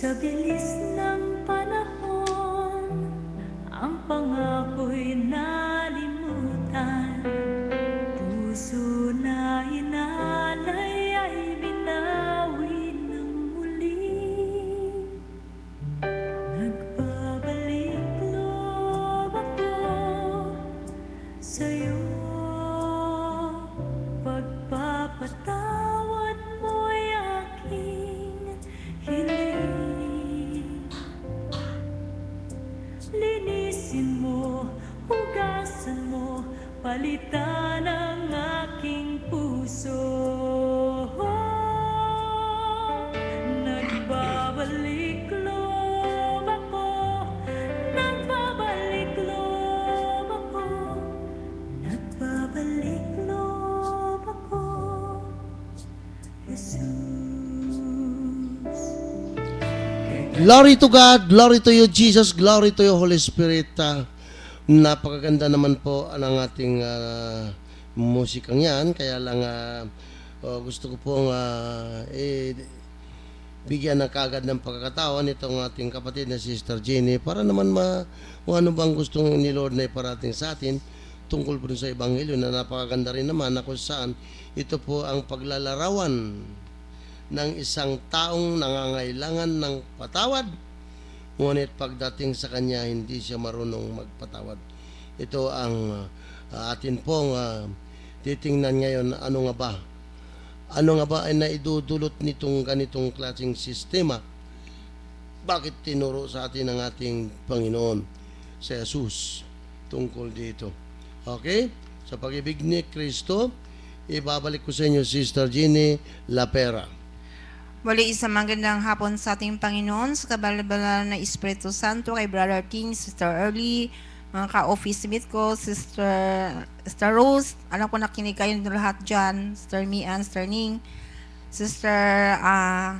So be listening. Glory to God, glory to you Jesus, glory to you Holy Spirit. Uh, napakaganda naman po ng ating uh, musikang yan. Kaya lang uh, uh, gusto ko pong uh, eh, bigyan na kagad ng pagkakataon itong ating kapatid na Sister Jenny para naman ma kung ano bang gustong ni Lord na iparating sa atin tungkol po sa Ebanghelyo na napakaganda rin naman na kung saan ito po ang paglalarawan ng isang taong nangangailangan ng patawad, ngunit pagdating sa kanya hindi siya marunong magpatawad. Ito ang uh, atin pong uh, titingnan ngayon ano nga ba? Ano nga ba ay naidudulot nitong ganitong klaseng sistema? Bakit tinuro sa atin ng ating Panginoon si Jesus tungkol dito? Okay? Sa pag-ibig ni Kristo, ibabalik ko sa inyo Sister Jeannie Lapera. Wali isang magandang hapon sa ating Panginoon sa kabalabalan ng Espiritu Santo kay Brother King, Sister Early, mga ka-office mate ko, Sister, Sister Rose, alam ko nakinig kayo lahat dyan, Sister Mian, Sister Ning, Sister uh,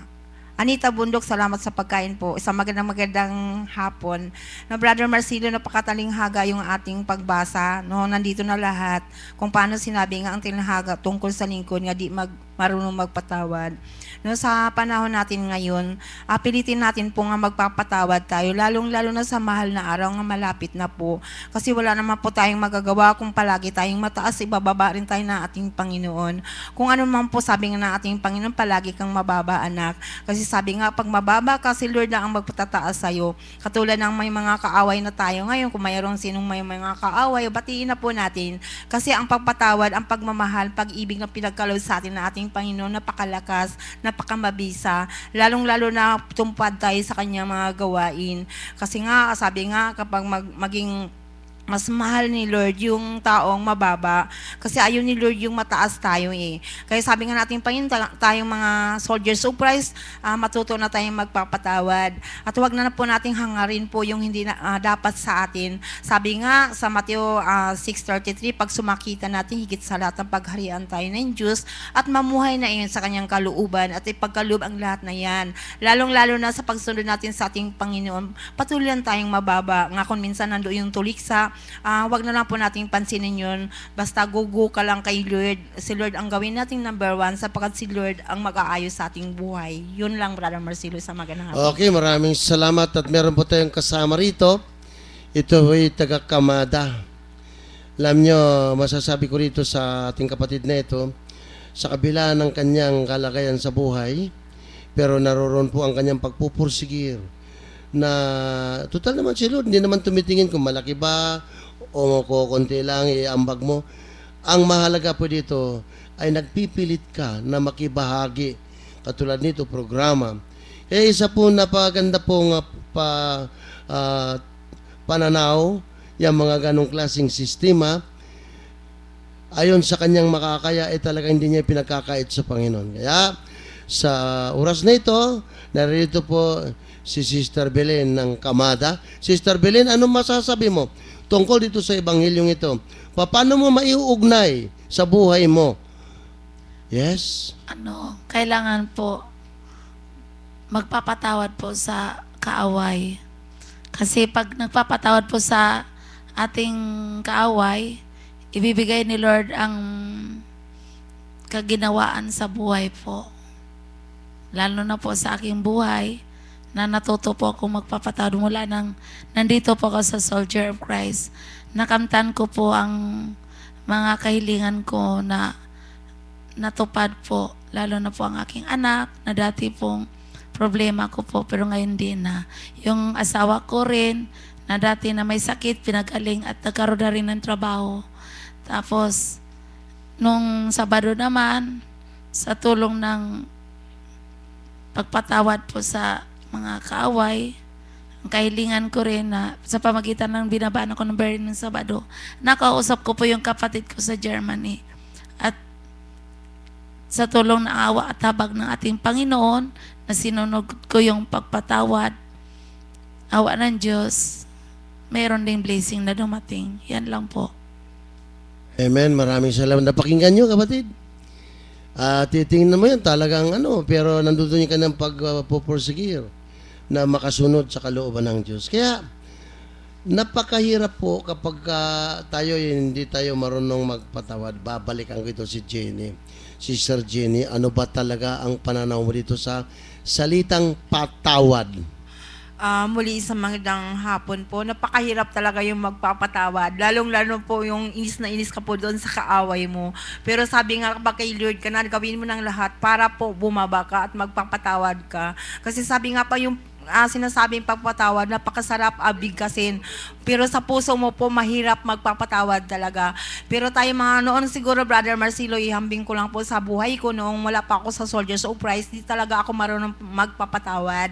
Anita Bundok, salamat sa pagkain po. Isang magandang magandang hapon. Na Brother Marcelo, napakatalinghaga yung ating pagbasa. No, nandito na lahat. Kung paano sinabi nga ang tinahaga tungkol sa lingkod nga di mag marunong magpatawad. No, sa panahon natin ngayon, apilitin ah, natin po nga magpapatawad tayo, lalong-lalo na sa mahal na araw nga malapit na po. Kasi wala naman po tayong magagawa kung palagi tayong mataas, ibababa rin tayo na ating Panginoon. Kung ano man po sabi nga na ating Panginoon, palagi kang mababa anak. Kasi sabi nga, pag mababa ka, si Lord na ang magpatataas sa'yo. Katulad ng may mga kaaway na tayo ngayon, kung mayroong sinong may mga kaaway, batiin na po natin. Kasi ang pagpatawad, ang pagmamahal, pag-ibig na pinagkalob sa atin na ating ating Panginoon, napakalakas, napakamabisa, lalong-lalo na tumpad tayo sa kanyang mga gawain. Kasi nga, sabi nga, kapag mag, maging mas mahal ni Lord yung taong mababa kasi ayaw ni Lord yung mataas tayo eh. Kaya sabi nga natin pa yun, tayong mga soldiers of Christ, uh, matuto na tayong magpapatawad. At huwag na, na po nating hangarin po yung hindi na, uh, dapat sa atin. Sabi nga sa Mateo uh, ah, 6.33, pag sumakita natin, higit sa lahat ng pagharian tayo ng Diyos at mamuhay na iyon sa kanyang kalooban at ipagkaloob ang lahat na yan. Lalong-lalo na sa pagsunod natin sa ating Panginoon, patuloy tayong mababa. Nga kung minsan nandoon yung tuliksa, uh, wag na lang po natin pansinin yun. Basta gugo ka lang kay Lord. Si Lord ang gawin nating number one sapagkat si Lord ang mag-aayos sa ating buhay. Yun lang, Brother Marcelo, sa magandang hapon. Okay, maraming salamat at meron po tayong kasama rito. Ito ay taga-Kamada. Alam nyo, masasabi ko rito sa ating kapatid na ito, sa kabila ng kanyang kalagayan sa buhay, pero naroroon po ang kanyang pagpupursige na total naman si Lord, hindi naman tumitingin kung malaki ba o konti lang iambag mo. Ang mahalaga po dito ay nagpipilit ka na makibahagi katulad nito programa. Kaya isa po napaganda pong uh, pa, uh, pananaw yung mga ganong klasing sistema ayon sa kanyang makakaya ay eh, talaga hindi niya pinagkakait sa Panginoon. Kaya sa oras na ito, narito po si Sister Belen ng Kamada. Sister Belen, ano masasabi mo tungkol dito sa ebanghelyong ito? Paano mo maiuugnay sa buhay mo? Yes? Ano, kailangan po magpapatawad po sa kaaway. Kasi pag nagpapatawad po sa ating kaaway, ibibigay ni Lord ang kaginawaan sa buhay po. Lalo na po sa aking buhay na natuto po ako magpapatawad mula nang nandito po ako sa Soldier of Christ. Nakamtan ko po ang mga kahilingan ko na natupad po, lalo na po ang aking anak na dati pong problema ko po pero ngayon din na. Yung asawa ko rin na dati na may sakit, pinagaling at nagkaroon na rin ng trabaho. Tapos, nung Sabado naman, sa tulong ng pagpatawad po sa mga kaaway, ang kahilingan ko rin na sa pamagitan ng binabaan ako ng Berlin ng Sabado, nakausap ko po yung kapatid ko sa Germany. At sa tulong na awa at habag ng ating Panginoon, na sinunog ko yung pagpatawad, awa ng Diyos, mayroon ding blessing na dumating. Yan lang po. Amen. Maraming salamat. Napakinggan nyo, kapatid. Uh, titingnan mo yan talagang ano, pero nandun yung kanyang pagpupursige. Ah, uh, na makasunod sa kalooban ng Diyos. Kaya, napakahirap po kapag uh, tayo hindi tayo marunong magpatawad. Babalikan ko ito si Jenny. Si Sir Jenny, ano ba talaga ang pananaw mo dito sa salitang patawad? Uh, muli sa magandang hapon po, napakahirap talaga yung magpapatawad. Lalong-lalo po yung inis na inis ka po doon sa kaaway mo. Pero sabi nga kapag kay Lord ka na, gawin mo ng lahat para po bumaba ka at magpapatawad ka. Kasi sabi nga pa yung uh, sinasabing pagpatawad, napakasarap abigasin. Pero sa puso mo po, mahirap magpapatawad talaga. Pero tayo mga noon siguro, Brother Marcelo, ihambing ko lang po sa buhay ko noong wala pa ako sa Soldiers of Christ, di talaga ako marunong magpapatawad.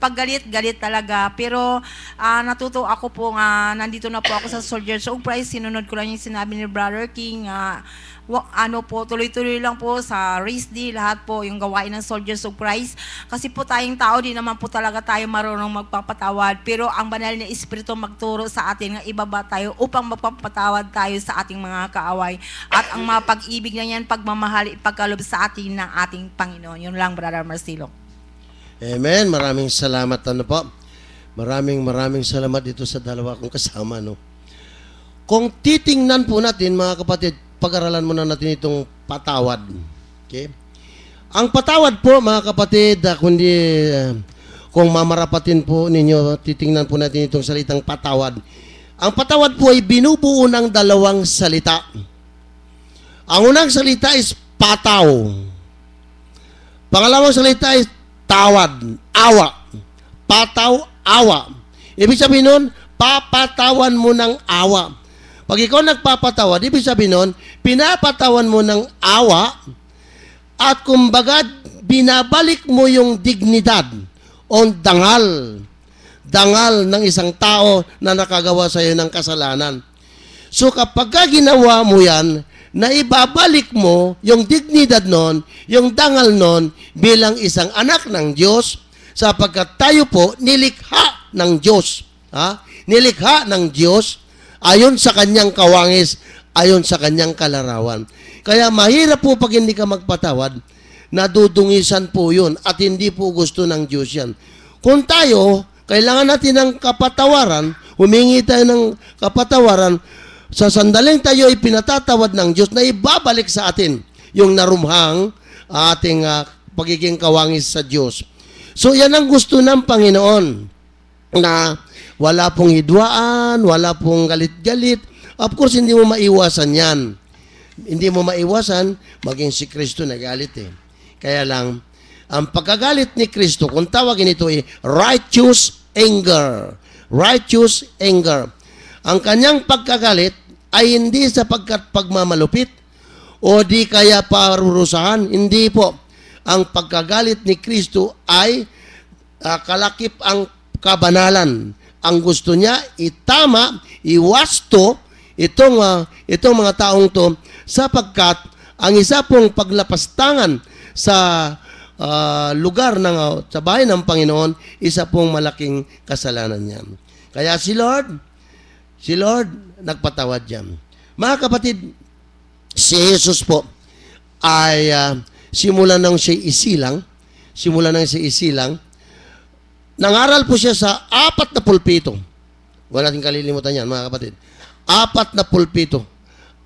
Pag galit, galit talaga. Pero uh, natuto ako po nga, uh, nandito na po ako sa Soldiers of Christ, sinunod ko lang yung sinabi ni Brother King, uh, ano po, tuloy-tuloy lang po sa race day, lahat po yung gawain ng Soldiers of Christ. Kasi po tayong tao, di naman po talaga tayo marunong magpapatawad. Pero ang banal na Espiritu magturo sa atin na ibaba tayo upang mapapatawad tayo sa ating mga kaaway. At ang mapag-ibig na yan, pagmamahal, ipagkalob sa atin ng ating Panginoon. Yun lang, Brother Marcelo. Amen. Maraming salamat ano po. Maraming maraming salamat dito sa dalawa kong kasama no. Kung titingnan po natin mga kapatid, pag-aralan muna natin itong patawad. Okay? Ang patawad po, mga kapatid, ah, kundi eh, kung mamarapatin po ninyo, titingnan po natin itong salitang patawad. Ang patawad po ay binubuo ng dalawang salita. Ang unang salita is pataw. Pangalawang salita is tawad, awa. Pataw, awa. Ibig sabihin nun, papatawan mo ng awa. Pag ikaw nagpapatawad, ibig sabihin nun, pinapatawan mo ng awa at kumbaga binabalik mo yung dignidad o dangal. Dangal ng isang tao na nakagawa sa iyo ng kasalanan. So kapag ginawa mo yan, na ibabalik mo yung dignidad nun, yung dangal nun bilang isang anak ng Diyos sapagkat tayo po nilikha ng Diyos. Ha? Nilikha ng Diyos ayon sa kanyang kawangis, ayon sa kanyang kalarawan. Kaya mahirap po pag hindi ka magpatawad, nadudungisan po yun at hindi po gusto ng Diyos yan. Kung tayo, kailangan natin ng kapatawaran, humingi tayo ng kapatawaran, sa sandaling tayo ay pinatatawad ng Diyos na ibabalik sa atin yung narumhang ating uh, pagiging kawangis sa Diyos. So yan ang gusto ng Panginoon na wala pong hidwaan, wala pong galit-galit. Of course, hindi mo maiwasan yan. Hindi mo maiwasan, maging si Kristo nagalit eh. Kaya lang, ang pagkagalit ni Kristo, kung tawagin ito ay eh, righteous anger. Righteous anger. Ang kanyang pagkagalit ay hindi sapagkat pagmamalupit o di kaya parurusahan. Hindi po. Ang pagkagalit ni Kristo ay uh, kalakip ang kabanalan ang gusto niya itama, iwasto itong uh, itong mga taong to sapagkat ang isa pong paglapastangan sa uh, lugar ng uh, sa bahay ng Panginoon, isa pong malaking kasalanan niya. Kaya si Lord, si Lord nagpatawad niya. Mga kapatid, si Jesus po ay uh, simula nang siya isilang, simula nang siya isilang, Nangaral po siya sa apat na pulpito. Wala din kalilimutan yan, mga kapatid. Apat na pulpito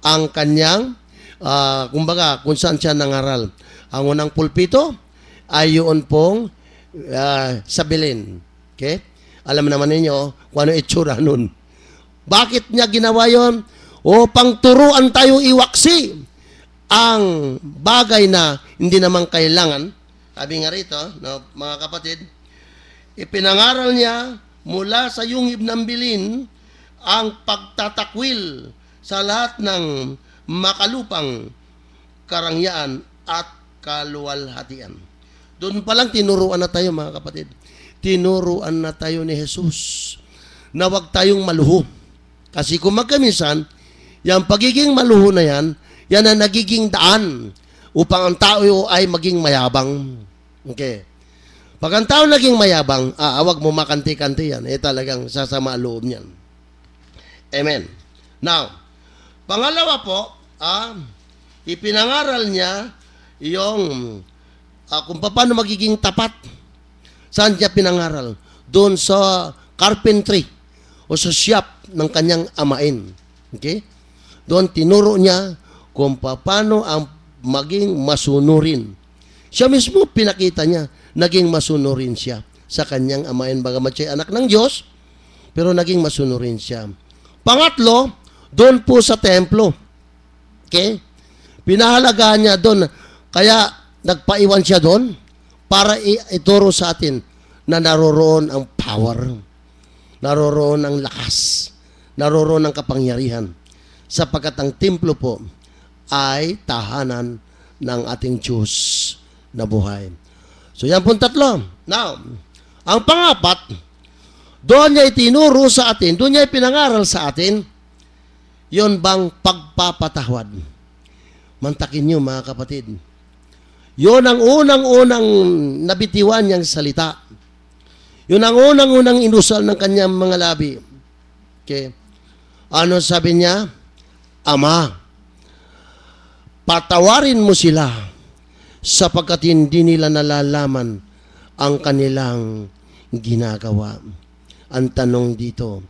ang kanyang, uh, kumbaga, kung saan siya nangaral. Ang unang pulpito ay yun pong uh, sa Belen. Okay? Alam naman ninyo kung ano itsura nun. Bakit niya ginawa yon? Upang turuan tayo iwaksi ang bagay na hindi naman kailangan. Sabi nga rito, no, mga kapatid, Ipinangaral niya mula sa yung ibnambilin ang pagtatakwil sa lahat ng makalupang karangyaan at kaluwalhatian. Doon pa lang tinuruan na tayo mga kapatid. Tinuruan na tayo ni Jesus na wag tayong maluho. Kasi kung magkaminsan, yung pagiging maluho na yan, yan ang nagiging daan upang ang tao ay maging mayabang. Okay. Pag ang tao naging mayabang, aawag ah, ah mo makanti-kanti yan. Eh talagang sasama loob niyan. Amen. Now, pangalawa po, ah, ipinangaral niya yung ah, kung paano magiging tapat. Saan niya pinangaral? Doon sa carpentry o sa shop ng kanyang amain. Okay? Doon tinuro niya kung paano ang maging masunurin. Siya mismo pinakita niya naging masunurin siya sa kanyang amayan bagamat siya anak ng Diyos, pero naging masunurin siya. Pangatlo, doon po sa templo. Okay? Pinahalagahan niya doon. Kaya nagpaiwan siya doon para ituro sa atin na naroroon ang power, naroroon ang lakas, naroroon ang kapangyarihan. Sapagkat ang templo po ay tahanan ng ating Diyos na buhay. So yan pong tatlo. Now, ang pangapat, doon niya itinuro sa atin, doon niya ipinangaral sa atin, yon bang pagpapatawad. Mantakin niyo mga kapatid. Yon ang unang-unang nabitiwan niyang salita. Yon ang unang-unang inusal ng kanyang mga labi. Okay. Ano sabi niya? Ama, patawarin mo sila sapagkat hindi nila nalalaman ang kanilang ginagawa. Ang tanong dito,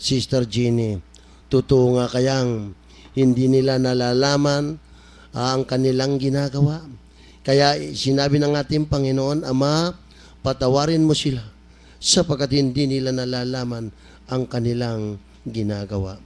Sister Jeannie, totoo nga kayang hindi nila nalalaman ah, ang kanilang ginagawa? Kaya sinabi ng ating Panginoon, Ama, patawarin mo sila sapagkat hindi nila nalalaman ang kanilang ginagawa.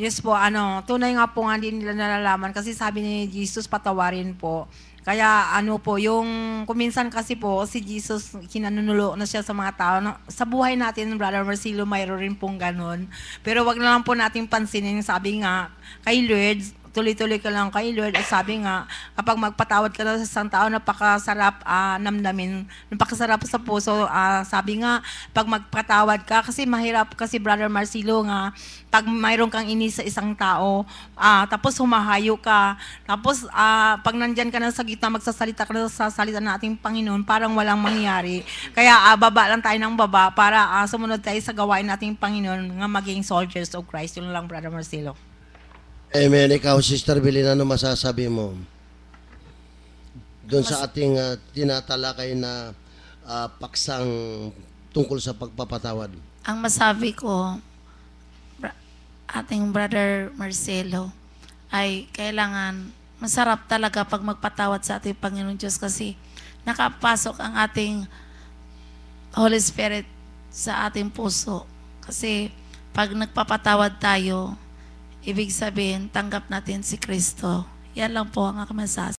Yes po, ano, tunay nga po nga hindi nila nalalaman kasi sabi ni Jesus patawarin po. Kaya ano po, yung kuminsan kasi po si Jesus kinanunulo na siya sa mga tao. No, sa buhay natin, Brother Marcelo, mayroon rin pong ganun. Pero wag na lang po nating pansinin, sabi nga kay Lord, tuloy-tuloy ka lang kay Lord. At sabi nga, kapag magpatawad ka na sa isang tao, napakasarap uh, namnamin, napakasarap sa puso. Uh, sabi nga, pag magpatawad ka, kasi mahirap kasi Brother Marcelo nga, pag mayroon kang inis sa isang tao, uh, tapos humahayo ka, tapos uh, pag nandyan ka na sa gitna, magsasalita ka na sa salita ng ating Panginoon, parang walang mangyari. Kaya uh, baba lang tayo ng baba para uh, sumunod tayo sa gawain nating Panginoon nga maging soldiers of Christ. Yun lang, Brother Marcelo. Eh, Amen. Ikaw, Sister Belina, ano masasabi mo? Doon sa ating uh, tinatalakay na uh, paksang tungkol sa pagpapatawad. Ang masabi ko, ating brother Marcelo, ay kailangan masarap talaga pag magpatawad sa ating Panginoon Diyos kasi nakapasok ang ating Holy Spirit sa ating puso. Kasi pag nagpapatawad tayo, Ibig sabihin, tanggap natin si Kristo. Yan lang po ang aking masasabi.